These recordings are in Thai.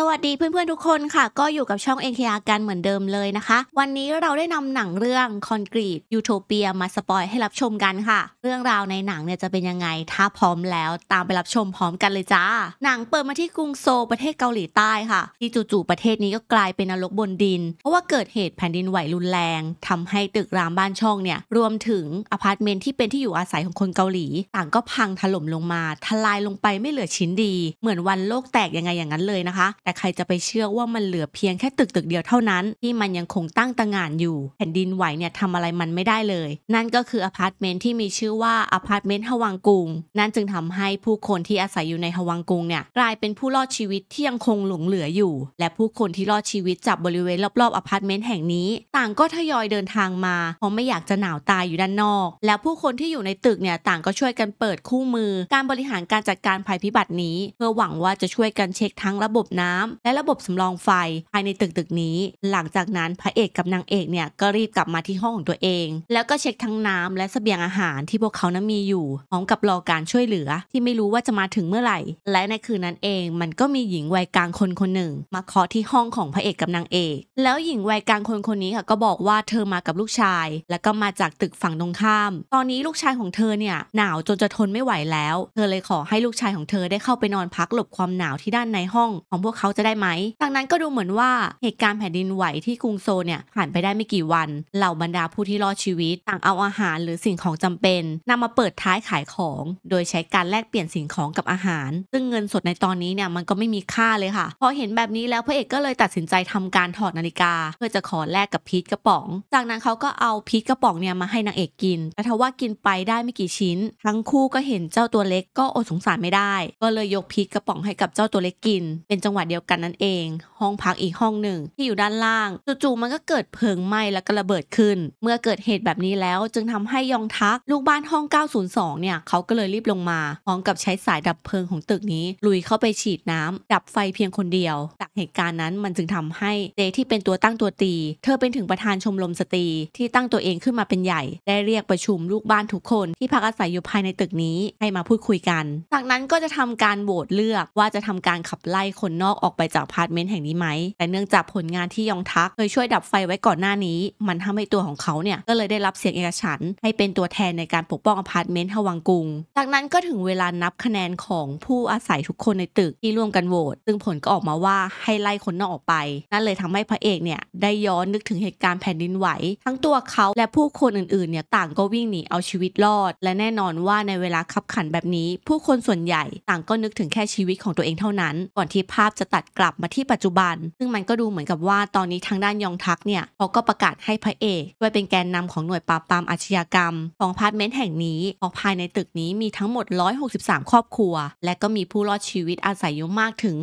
สวัสดีเพื่อนๆทุกคนค่ะ ก็อยู่กับช่องเอ็นเคอากันเหมือนเดิมเลยนะคะ วันนี้เราได้นำหนังเรื่องคอนกรีตยูโทเปียมาสปอยให้รับชมกันค่ะ เรื่องราวในหนังเนี่ยจะเป็นยังไง ถ้าพร้อมแล้ว ตามไปรับชมพร้อมกันเลยจ้า หนังเปิดมาที่กรุงโซลประเทศเกาหลีใต้ค่ะ ที่จู่ๆประเทศนี้ก็กลายเป็นนรกบนดิน เพราะว่าเกิดเหตุแผ่นดินไหวรุนแรง ทำให้ตึกรามบ้านช่องเนี่ยรวมถึงอพาร์ตเมนต์ที่เป็นที่อยู่อาศัยของคนเกาหลี ต่างก็พังถล่มลงมา ทลายลงไปไม่เหลือชิ้นดี เหมือนวันโลกแตกยังไงอย่างนั้นเลยนะคะแต่ใครจะไปเชื่อว่ามันเหลือเพียงแค่ตึกตึกเดียวเท่านั้นที่มันยังคงตั้งตระหง่านอยู่ แผ่นดินไหวเนี่ยทำอะไรมันไม่ได้เลยนั่นก็คืออพาร์ตเมนต์ที่มีชื่อว่าอพาร์ตเมนต์ฮวังกุง นั่นจึงทำให้ผู้คนที่อาศัยอยู่ในฮวังกุงเนี่ยกลายเป็นผู้รอดชีวิตที่ยังคงหลงเหลืออยู่ และผู้คนที่รอดชีวิตจากบริเวณรอบๆอพาร์ตเมนต์แห่งนี้ ต่างก็ทยอยเดินทางมาเพราะไม่อยากจะหนาวตายอยู่ด้านนอก แล้วผู้คนที่อยู่ในตึกเนี่ยต่างก็ช่วยกันเปิดคู่มือ การบริหารการจัดการภัยพิบัตินี้เพื่อหวังว่าจะช่วยกันเช็คทั้งระบบน้ำาและระบบสำรองไฟภายในตึกตึกนี้ หลังจากนั้นพระเอกกับนางเอกเนี่ยก็รีบกลับมาที่ห้องของตัวเอง แล้วก็เช็คทั้งน้ำและสเสบียงอาหารที่พวกเขานั้นมีอยู่พร้อมกับรอการช่วยเหลือที่ไม่รู้ว่าจะมาถึงเมื่อไหร่ และในคืนนั้นเองมันก็มีหญิงวัยกลางคนคนหนึ่งมาเคาะที่ห้องของพระเอกกับนางเอกแล้วหญิงวัยกลางคนคนนี้ค่ะก็บอกว่าเธอมากับลูกชาย แล้วก็มาจากตึกฝั่งตรงข้าม ตอนนี้ลูกชายของเธอเนี่ยหนาวจนจะทนไม่ไหวแล้ว เธอเลยขอให้ลูกชายของเธอได้เข้าไปนอนพักหลบความหนาวที่ด้านในห้องของพวกเขาาจะได้ไหมดากนั้นก็ดูเหมือนว่าเหตุการณ์แผ่นดินไหวที่กรุงโซเนี่ยผ่านไปได้ไม่กี่วันเหล่าบรรดาผู้ที่รอดชีวิตต่างเอาอาหารหรือสิ่งของจำเป็น นำมาเปิดท้ายขายของ โดยใช้การแลกเปลี่ยนสิ่งของกับอาหาร ซึ่งเงินสดในตอนนี้เนี่ยมันก็ไม่มีค่าเลยค่ะพอเห็นแบบนี้แล้วพระเอกก็เลยตัดสินใจทำการถอดนาฬิกา เพื่อจะขอแลกกับพีทกระป๋องจากนั้นเขาก็เอาพีทกระป๋องเนี่ยมาให้นางเอกกินแต่ทว่ากินไปได้ไม่กี่ชิ้น ทั้งคู่ก็เห็นเจ้าตัวเล็กก็อดสงสารไม่ได้ ก็เลยยกพีทกระป๋องให้กับเจ้าตัวเล็กกิน เป็นจังหวะเดียวยวกันนั่นเอง ห้องพักอีกห้องหนึ่งที่อยู่ด้านล่างจู่ๆมันก็เกิดเพลิงไหม้และก็ระเบิดขึ้น เมื่อเกิดเหตุแบบนี้แล้วจึงทำให้ยองทักลูกบ้านห้อง 902 เนี่ย เขาก็เลยรีบลงมาพร้อมกับใช้สายดับเพลิงของตึกนี้ ลุยเข้าไปฉีดน้ำดับไฟเพียงคนเดียว จากเหตุการณ์นั้นมันจึงทำให้ เจที่เป็นตัวตั้งตัวตี เธอเป็นถึงประธานชมรมสตรีที่ตั้งตัวเองขึ้นมาเป็นใหญ่ ได้เรียกประชุมลูกบ้านทุกคนที่พักอาศัยอยู่ภายในตึกนี้ให้มาพูดคุยกัน จากนั้นก็จะทำการโหวตเลือกว่าจะทำการขับไล่คนนอกออกออกไปจากพาร์ทเมนต์แห่งนี้ไหม แต่เนื่องจากผลงานที่ยองทักเคยช่วยดับไฟไว้ก่อนหน้านี้ มันทำให้ตัวของเขาเนี่ยก็เลยได้รับเสียงเอกฉันให้เป็นตัวแทนในการปกป้องอพาร์ตเมนต์ฮวังกุง จากนั้นก็ถึงเวลานับคะแนนของผู้อาศัยทุกคนในตึก ที่ร่วมกันโหวต ซึ่งผลก็ออกมาว่าให้ไล่คนนอกออกไป นั่นเลยทำให้พระเอกเนี่ย ได้ย้อนนึกถึงเหตุการณ์แผ่นดินไหว ทั้งตัวเขาและผู้คนอื่นๆเนี่ยต่างก็วิ่งหนีเอาชีวิตรอด และแน่นอนว่าในเวลาขับขันแบบนี้ ผู้คนส่วนใหญ่ต่างก็นึกถึงแค่ชีวิตของตัวเองเท่านั้นก่อนที่ภาพจะตัดกลับมาที่ปัจจุบัน ซึ่งมันก็ดูเหมือนกับว่าตอนนี้ทางด้านยองทักเนี่ยเขาก็ประกาศให้พระเอกด้วยเป็นแกนนำของหน่วยปราบปรามอาชญากรรม ของพาร์ทเมนต์แห่งนี้ออกภายในตึกนี้มีทั้งหมด 163 ครอบครัว และก็มีผู้รอดชีวิตอาศัยอยู่มากถึง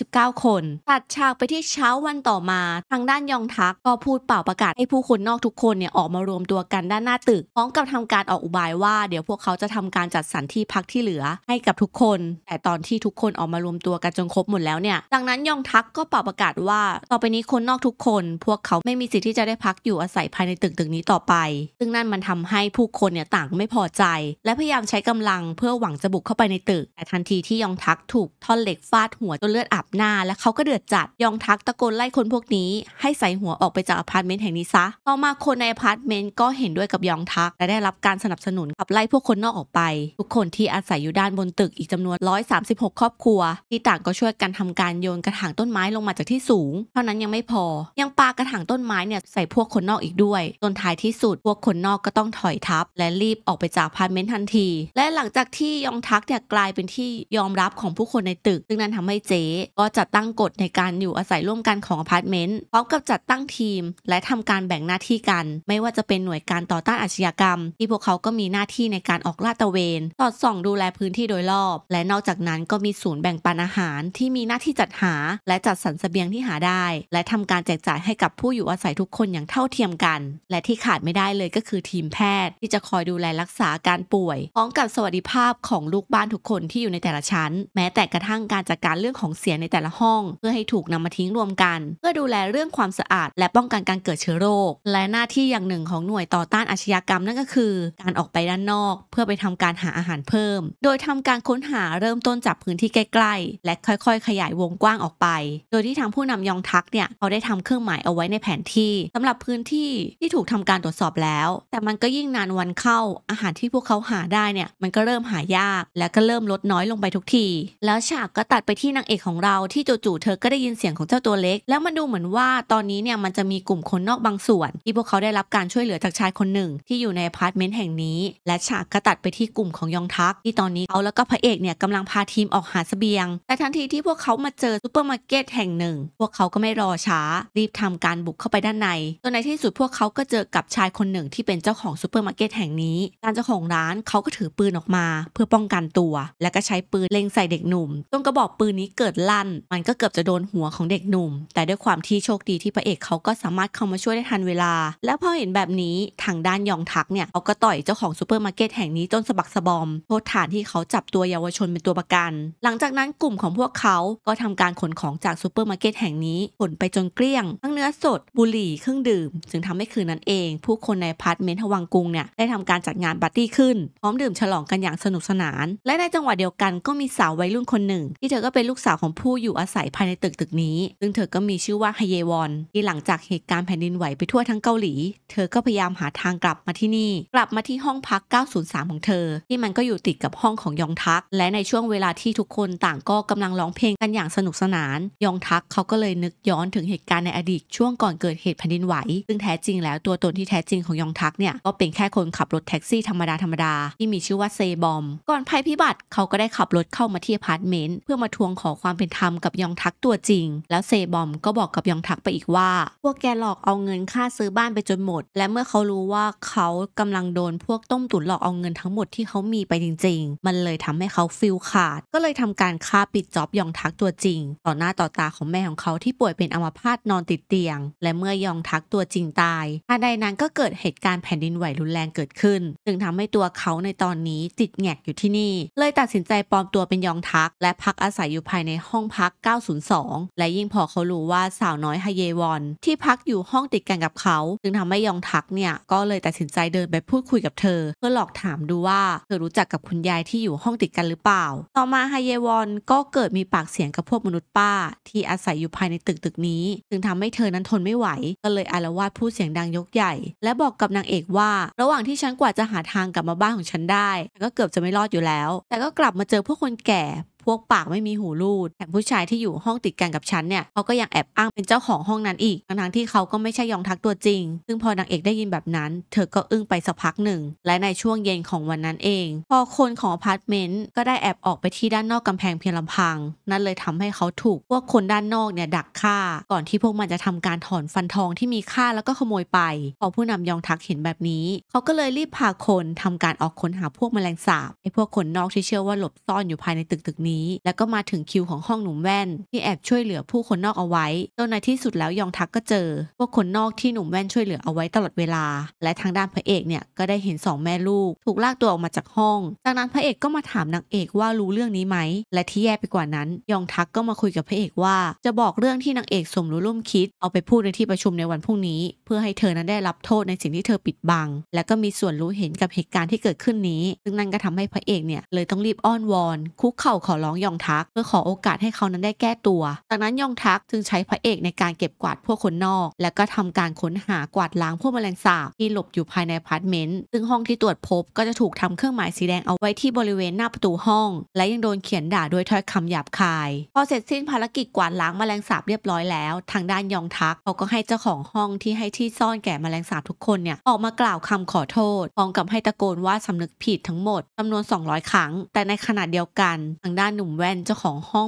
219 คน ตัดฉากไปที่เช้าวันต่อมาทางด้านยองทัก ก็พูดเป่าประกาศให้ผู้คนนอกทุกคนเนี่ยออกมารวมตัวกันด้านหน้าตึกพร้อมกับทำการออกอุบายว่า เดี๋ยวพวกเขาจะทำการจัดสรรที่พักที่เหลือให้กับทุกคนแต่ตอนที่ทุกคนออกมารวมตัวกันจนครบหมดแล้วเนี่ยดังนั้นยองทักก็เป่าประกาศว่า ต่อไปนี้คนนอกทุกคน พวกเขาไม่มีสิทธิ์ที่จะได้พักอยู่อาศัยภายในตึกตึกนี้ต่อไป ซึ่งนั่นมันทำให้ผู้คนเนี่ยต่างไม่พอใจ และพยายามใช้กำลังเพื่อหวังจะบุกเข้าไปในตึก แต่ทันทีที่ยองทักถูกท่อนเหล็กฟาดหัวจนเลือดอาบหน้า และเขาก็เดือดจัดยองทักตะโกนไล่คนพวกนี้ ให้ใส่หัวออกไปจากอพาร์ตเมนต์แห่งนี้ซะต่อมาคนในอพาร์ตเมนต์ก็เห็นด้วยกับยองทักและได้รับการสนับสนุนขับไล่พวกคนนอกออกไปทุกคนที่อาศัยอยู่ด้านบนตึกอีกจำนวน136ครอบครัว ที่ต่างก็ช่วยกันทำการการโยนกระถางต้นไม้ลงมาจากที่สูง เท่านั้นยังไม่พอ ยังปากระถางต้นไม้เนี่ยใส่พวกคนนอกอีกด้วยจนท้ายที่สุดพวกคนนอกก็ต้องถอยทับและรีบออกไปจากพาร์ทเมนต์ทันที และหลังจากที่ยองทักเนี่ยกลายเป็นที่ยอมรับของผู้คนในตึก ซึ่งนั้นทำให้เจ๊ก็จัดตั้งกฎในการอยู่อาศัยร่วมกันของอพาร์ตเมนต์พร้อมกับจัดตั้งทีมและทำการแบ่งหน้าที่กัน ไม่ว่าจะเป็นหน่วยการต่อต้านอาชญากรรมที่พวกเขาก็มีหน้าที่ในการออกลาดตระเวนสอดส่องดูแลพื้นที่โดยรอบ และนอกจากนั้นก็มีศูนย์แบ่งปันอาหาร ที่มีหน้าที่จจัดหาและจัดสรรเสบียงที่หาได้ และทำการแจกจ่ายให้กับผู้อยู่อาศัยทุกคนอย่างเท่าเทียมกัน และที่ขาดไม่ได้เลยก็คือทีมแพทย์ ที่จะคอยดูแลรักษาการป่วยพร้อมกับสวัสดิภาพของลูกบ้านทุกคนที่อยู่ในแต่ละชั้น แม้แต่กระทั่งการจัดการเรื่องของเสียในแต่ละห้อง เพื่อให้ถูกนำมาทิ้งรวมกัน เพื่อดูแลเรื่องความสะอาดและป้องกันการเกิดเชื้อโรค และหน้าที่อย่างหนึ่งของหน่วยต่อต้านอาชญากรรมนั่นก็คือ การออกไปด้านนอก เพื่อไปทำการหาอาหารเพิ่ม โดยทำการค้นหาเริ่มต้นจากพื้นที่ใกล้ๆและค่อย ๆ ขยายวงงกว้างออกไป โดยที่ทางผู้นำยองทักเนี่ยเขาได้ทำเครื่องหมายเอาไว้ในแผนที่ สำหรับพื้นที่ที่ถูกทำการตรวจสอบแล้ว แต่มันก็ยิ่งนานวันเข้าอาหารที่พวกเขาหาได้เนี่ยมันก็เริ่มหายาก และก็เริ่มลดน้อยลงไปทุกที แล้วฉากก็ตัดไปที่นางเอกของเราที่จู่ๆเธอก็ได้ยินเสียงของเจ้าตัวเล็ก แล้วมันดูเหมือนว่าตอนนี้เนี่ยมันจะมีกลุ่มคนนอกบางส่วน ที่พวกเขาได้รับการช่วยเหลือจากชายคนหนึ่งที่อยู่ในอพาร์ตเมนต์แห่งนี้ และฉากก็ตัดไปที่กลุ่มของยองทัก ที่ตอนนี้เขาแล้วก็พระเอกเนี่ยกำลังพาทีมออกหาสเสบียง แต่ทันทีที่พวกเขามาเจอซูเปอร์มาร์เก็ตแห่งหนึ่ง พวกเขาก็ไม่รอช้า รีบทำการบุกเข้าไปด้านในจนในที่สุดพวกเขาก็เจอกับชายคนหนึ่งที่เป็นเจ้าของซูเปอร์มาร์เก็ตแห่งนี้การเจ้าของร้านเขาก็ถือปืนออกมาเพื่อป้องกันตัวแล้วก็ใช้ปืนเล็งใส่เด็กหนุ่มจนกระบอกปืนนี้เกิดลั่น มันก็เกือบจะโดนหัวของเด็กหนุ่ม แต่ด้วยความที่โชคดีที่พระเอกเขาก็สามารถเข้ามาช่วยได้ทันเวลา และพอเห็นแบบนี้ทางด้านยองทักเนี่ยเขาก็ต่อยเจ้าของซูเปอร์มาร์เก็ตแห่งนี้จนสะบักสะบอมโทษฐานที่เขาจับตัวเยาวชนเป็นตัวประกัน หลังจากนั้นกลุ่มของพวกเขาก็ทำาการขนของจากซูเปอร์มาร์เก็ตแห่งนี้ขนไปจนเกลี้ยงทั้งเนื้อสดบุหรี่เครื่องดื่ม จึงทำให้คืนนั้นเอง ผู้คนในพาร์ทเมนต์ทวังกุงเนี่ยได้ทำการจัดงานปาร์ตี้ขึ้นพร้อมดื่มฉลองกันอย่างสนุกสนาน และในจังหวะเดียวกันก็มีสาววัยรุ่นคนหนึ่ง ที่เธอก็เป็นลูกสาวของผู้อยู่อาศัยภายในตึกตึกนี้ ซึ่งเธอก็มีชื่อว่าฮเยวอนที่หลังจากเหตุการณ์แผ่นดินไหวไปทั่วทั้งเกาหลีเธอก็พยายามหาทางกลับมาที่นี่ กลับมาที่ห้องพัก 903 ของเธอที่มันก็อยู่ติดกับห้องของยองทัก และในช่วงเวลาที่ทุกคนต่างก็กำลังร้องเพลงกันอย่างสนุกสนานยองทักเขาก็เลยนึกย้อนถึงเหตุการณ์ในอดีตช่วงก่อนเกิดเหตุแผ่นดินไหว ซึ่งแท้จริงแล้วตัวตนที่แท้จริงของยองทักเนี่ยก็เป็นแค่คนขับรถแท็กซี่ธรรมดาธรรมดาที่มีชื่อว่าเซบอมก่อนภัยพิบัติเขาก็ได้ขับรถเข้ามาที่อพาร์ตเมนต์เพื่อมาทวงขอความเป็นธรรมกับยองทักตัวจริง แล้วเซบอมก็บอกกับยองทักไปอีกว่า พวกแกหลอกเอาเงินค่าซื้อบ้านไปจนหมด และเมื่อเขารู้ว่าเขากำลังโดนพวกต้มตุ๋นหลอกเอาเงินทั้งหมดที่เขามีไปจริง ๆ มันเลยทำให้เขาฟิลขาดก็เลยทำการฆ่าปิดจ็อบยองทักตัวจริงต่อหน้าต่อตาของแม่ของเขาที่ป่วยเป็นอัมพาตนอนติดเตียง และเมื่อยองทักตัวจริงตายทันใดนั้นก็เกิดเหตุการณ์แผ่นดินไหวรุนแรงเกิดขึ้นจึงทำให้ตัวเขาในตอนนี้ติดแงกอยู่ที่นี่ เลยตัดสินใจปลอมตัวเป็นยองทักและพักอาศัยอยู่ภายในห้องพัก 902 และยิ่งพอเขารู้ว่าสาวน้อยฮเยวอนที่พักอยู่ห้องติดกันกับเขาจึงทำให้ยองทักเนี่ยก็เลยตัดสินใจเดินไปพูดคุยกับเธอเพื่อหลอกถามดูว่าเธอรู้จักกับคุณยายที่อยู่ห้องติดกันหรือเปล่า ต่อมาฮเยวอนก็เกิดมีปากเสียงกับวกมนุษย์ป้าที่อาศัยอยู่ภายในตึกตึกนี้ จึงทำให้เธอนั้นทนไม่ไหว ก็เลยอารวาดพูดเสียงดังยกใหญ่ และบอกกับนางเอกว่า ระหว่างที่ฉันกว่าจะหาทางกลับมาบ้านของฉันได้ ก็เกือบจะไม่รอดอยู่แล้ว แต่ก็กลับมาเจอพวกคนแก่พวกปากไม่มีหูรูดแถมผู้ชายที่อยู่ห้องติดกันกับฉันเนี่ยเขาก็ยังแอบอ้างเป็นเจ้าของห้องนั้นอีก ทั้งที่เขาก็ไม่ใช่ยองทักตัวจริง ซึ่งพอนางเอกได้ยินแบบนั้น เธอก็อึ้งไปสักพักหนึ่ง และในช่วงเย็นของวันนั้นเอง พอคนของอพาร์ตเมนต์ก็ได้แอบออกไปที่ด้านนอกกำแพงเพียงลำพัง นั่นเลยทำให้เขาถูกพวกคนด้านนอกเนี่ยดักฆ่า ก่อนที่พวกมันจะทำการถอนฟันทองที่มีค่าแล้วก็ขโมยไป พอผู้นำยองทักเห็นแบบนี้เขาก็เลยรีบพาคนทำการออกค้นหาพวกแมลงสาบไอ้พวกคนนอกที่เชื่อว่าหลบซ่อนอยู่ภายในตึกตึกนี้ี้แล้วก็มาถึงคิวของห้องหนุ่มแว่น ที่แอบช่วยเหลือผู้คนนอกเอาไว้จนในที่สุดแล้วยองทักก็เจอพวกคนนอกที่หนุ่มแว่นช่วยเหลือเอาไว้ตลอดเวลา และทางด้านพระเอกเนี่ยก็ได้เห็นสองแม่ลูกถูกลากตัวออกมาจากห้อง จากนั้นพระเอกก็มาถามนางเอกว่ารู้เรื่องนี้ไหมและที่แย่ไปกว่านั้นยองทักก็มาคุยกับพระเอกว่า จะบอกเรื่องที่นางเอกสมรู้ร่วมคิดเอาไปพูดในที่ประชุมในวันพรุ่งนี้ เพื่อให้เธอนั้นได้รับโทษในสิ่งที่เธอปิดบังและก็มีส่วนรู้เห็นกับเหตุการณ์ที่เกิดขึ้นนี้ซึ่งนั่นก็ทำให้พระเอกเนี่ยเลยต้องรีบอ้อนวอน คุกเข่าขอร้องยองทักเพื่อขอโอกาสให้เขานั้นได้แก้ตัว จากนั้นยองทักจึงใช้พระเอกในการเก็บกวาดพวกคนนอก และก็ทำการค้นหากวาดล้างพวกแมลงสาบที่หลบอยู่ภายในพาร์ทเมนต์ ซึ่งห้องที่ตรวจพบก็จะถูกทำเครื่องหมายสีแดงเอาไว้ที่บริเวณหน้าประตูห้อง และยังโดนเขียนด่าด้วยถ้อยคำหยาบคาย พอเสร็จสิ้นภารกิจกวาดล้างแมลงสาบเรียบร้อยแล้วทางด้านยองทักเขาก็ให้เจ้าของห้องที่ให้ที่ซ่อนแก่แมลงสาบทุกคนเนี่ยออกมากล่าวคำขอโทษพร้อมกับให้ตะโกนว่าสำนึกผิดทั้งหมด จำนวน 200 ครั้ง แต่ในขณะเดียวกันทางด้านหนุ่มแว่นเจ้าของห้อง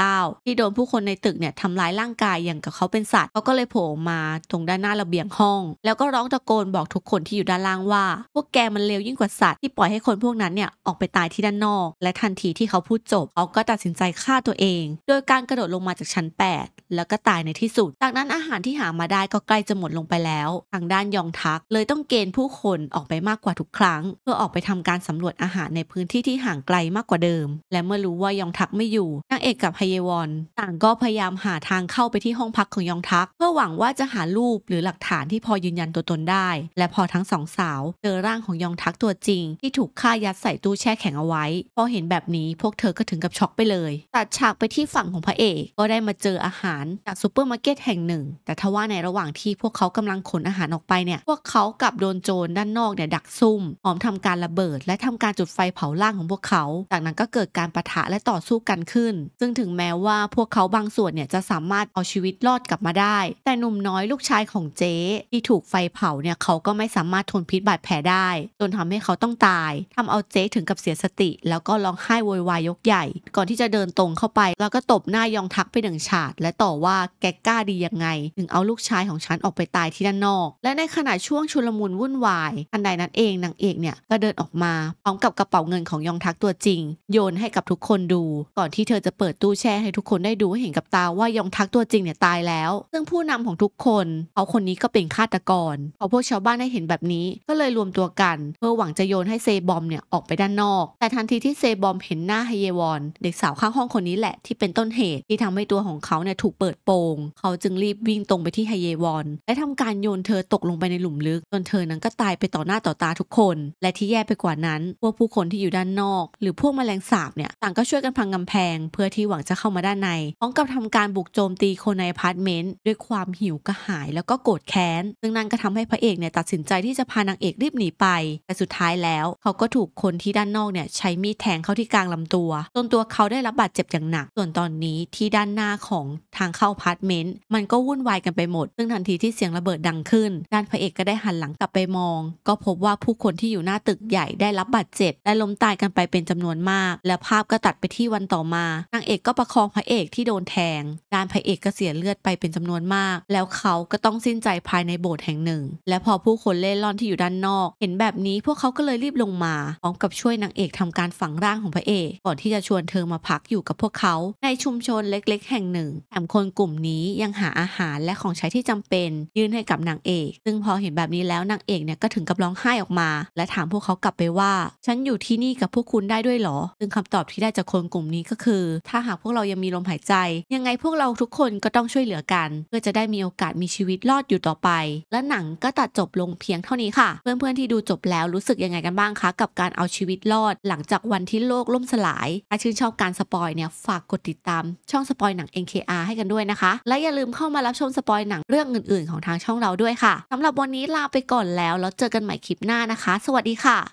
809 ที่โดนผู้คนในตึกเนี่ยทำร้ายร่างกายอย่างกับเขาเป็นสัตว์ เขาก็เลยโผล่มาตรงด้านหน้าระเบียงห้อง แล้วก็ร้องตะโกนบอกทุกคนที่อยู่ด้านล่างว่า พวกแกมันเลวยิ่งกว่าสัตว์ที่ปล่อยให้คนพวกนั้นเนี่ย ออกไปตายที่ด้านนอก และทันทีที่เขาพูดจบ เขาก็ตัดสินใจฆ่าตัวเอง โดยการกระโดดลงมาจากชั้น8 แล้วก็ตายในที่สุด จากนั้นอาหารที่หามาได้ก็ใกล้จะหมดลงไปแล้ว ทางด้านยองทัก เลยต้องเกณฑ์ผู้คนออกไปมากกว่าทุกครั้ง เพื่อออกไปทำการสำรวจอาหารในพื้นที่ที่ห่างไกลมากกว่าเดิม และเมื่อรูู้้ว่ายองทักไม่อยู่นางเอกกับไฮเยวอนต่างก็พยายามหาทางเข้าไปที่ห้องพักของยองทักเพื่อหวังว่าจะหารูปหรือหลักฐานที่พอยืนยันตัวตนได้ และพอทั้งสองสาวเจอร่างของยองทักตัวจริง ที่ถูกฆ่ายัดใส่ตู้แช่แข็งเอาไว้พอเห็นแบบนี้พวกเธอก็ถึงกับช็อกไปเลยตัดฉากไปที่ฝั่งของพระเอก ก็ได้มาเจออาหารจากซูเปอร์มาร์เก็ตแห่งหนึ่งแต่ทว่าในระหว่างที่พวกเขากำลังขนอาหารออกไปเนี่ยพวกเขากลับโดนโจรด้านนอกเนี่ยดักซุ่มหอมทำการระเบิด และทำการจุดไฟเผาร่างของพวกเขาจากนั้นก็เกิดการประทะและต่อสู้กันขึ้น ซึ่งถึงแม้ว่าพวกเขาบางส่วนเนี่ย จะสามารถเอาชีวิตรอดกลับมาได้ แต่หนุ่มน้อยลูกชายของเจ๊ที่ถูกไฟเผาเนี่ย เขาก็ไม่สามารถทนพิษบาดแผลได้ จนทำให้เขาต้องตาย ทำเอาเจ๊ถึงกับเสียสติ แล้วก็ร้องไห้โวยวายยกใหญ่ ก่อนที่จะเดินตรงเข้าไป แล้วก็ตบหน้ายองทักไปหนึ่งฉาดและต่อว่าแกกล้าดียังไง ถึงเอาลูกชายของฉันออกไปตายที่ด้านนอก และในขณะช่วงชุลมุนวุ่นวาย อันใดนั้นเองนางเอกเนี่ยก็เดินออกมาพร้อมกับกระเป๋าเงินของยองทักตัวจริง โยนให้กับทุกคนนดูก่อนที่เธอจะเปิดตู้แช่ให้ทุกคนได้ดู ให้เห็นกับตาว่ายองทักตัวจริงเนี่ยตายแล้ว ซึ่งผู้นำของทุกคนเอาคนนี้ก็เป็นฆาตกรขอพวกชาวบ้านได้เห็นแบบนี้ก็เลยรวมตัวกันเพื่อหวังจะโยนให้เซบอมเนี่ยออกไปด้านนอก แต่ทันทีที่เซบอมเห็นหน้าไฮเยวอนเด็กสาวข้างห้องคนนี้แหละที่เป็นต้นเหตุที่ทำให้ตัวของเขาเนี่ยถูกเปิดโปงเขาจึงรีบวิ่งตรงไปที่ไฮเยวอนและทำการโยนเธอตกลงไปในหลุมลึกจนเธอนั้นก็ตายไปต่อหน้าต่อตาทุกคน และที่แย่ไปกว่านั้นพวกผู้คนที่อยู่ด้านนอก หรือพวกแมลงสาบเนี่ยต่างก็ช่วยกันพังกำแพง เพื่อที่หวังจะเข้ามาด้านในพร้อมกับทำการบุกโจมตีคนในอพาร์ตเมนต์ด้วยความหิวกระหายแล้วก็โกรธแค้นซึ่งนั่นก็ทำให้พระเอกเนี่ยตัดสินใจที่จะพานางเอกรีบหนีไป แต่สุดท้ายแล้ว เขาก็ถูกคนที่ด้านนอกเนี่ยใช้มีดแทงเข้าที่กลางลำตัวจนตัวเขาได้รับบาดเจ็บอย่างหนัก ส่วนตอนนี้ที่ด้านหน้าของทางเข้าอพาร์ตเมนต์มันก็วุ่นวายกันไปหมด ซึ่งทันทีที่เสียงระเบิดดังขึ้นด้านพระเอกก็ได้หันหลังกลับไปมอง ก็พบว่าผู้คนที่อยู่หน้าตึกใหญ่ได้รับบาดเจ็บและล้มตายกันไปเป็นจำนวนมาก และภาพก็ัดไปที่วันต่อมานางเอกก็ประคองพระเอกที่โดนแทงด้านพระเอกก็เสียเลือดไปเป็นจำนวนมาก แล้วเขาก็ต้องสิ้นใจภายในโบสถ์แห่งหนึ่ง และพอผู้คนเล่ล่อนที่อยู่ด้านนอก เห็นแบบนี้พวกเขาก็เลยรีบลงมาพร้อมกับช่วยนางเอกทำการฝังร่างของพระเอก ก่อนที่จะชวนเธอมาพักอยู่กับพวกเขาในชุมชนเล็ก ๆ แห่งหนึ่งแถมคนกลุ่มนี้ยังหาอาหารและของใช้ที่จำเป็นยื่นให้กับนางเอก ซึ่งพอเห็นแบบนี้แล้วนางเอกเนี่ยก็ถึงกับร้องไห้ออกมา และถามพวกเขากลับไปว่า ฉันอยู่ที่นี่กับพวกคุณได้ด้วยหรอ ซึ่งคำตอบที่ได้จากคนกลุ่มนี้ก็คือ ถ้าหากพวกเรายังมีลมหายใจ ยังไงพวกเราทุกคนก็ต้องช่วยเหลือกัน เพื่อจะได้มีโอกาสมีชีวิตรอดอยู่ต่อไป และหนังก็ตัดจบลงเพียงเท่านี้ค่ะเพื่อนๆที่ดูจบแล้วรู้สึกยังไงกันบ้างคะกับการเอาชีวิตรอดหลังจากวันที่โลกล่มสลาย ถ้าชื่นชอบการสปอยเนี่ยฝากกดติดตามช่องสปอยหนัง NKR ให้กันด้วยนะคะ และอย่าลืมเข้ามารับชมสปอยหนังเรื่องอื่นๆของทางช่องเราด้วยค่ะสำหรับวันนี้ลาไปก่อนแล้วแล้วเจอกันใหม่คลิปหน้านะคะ สวัสดีค่ะ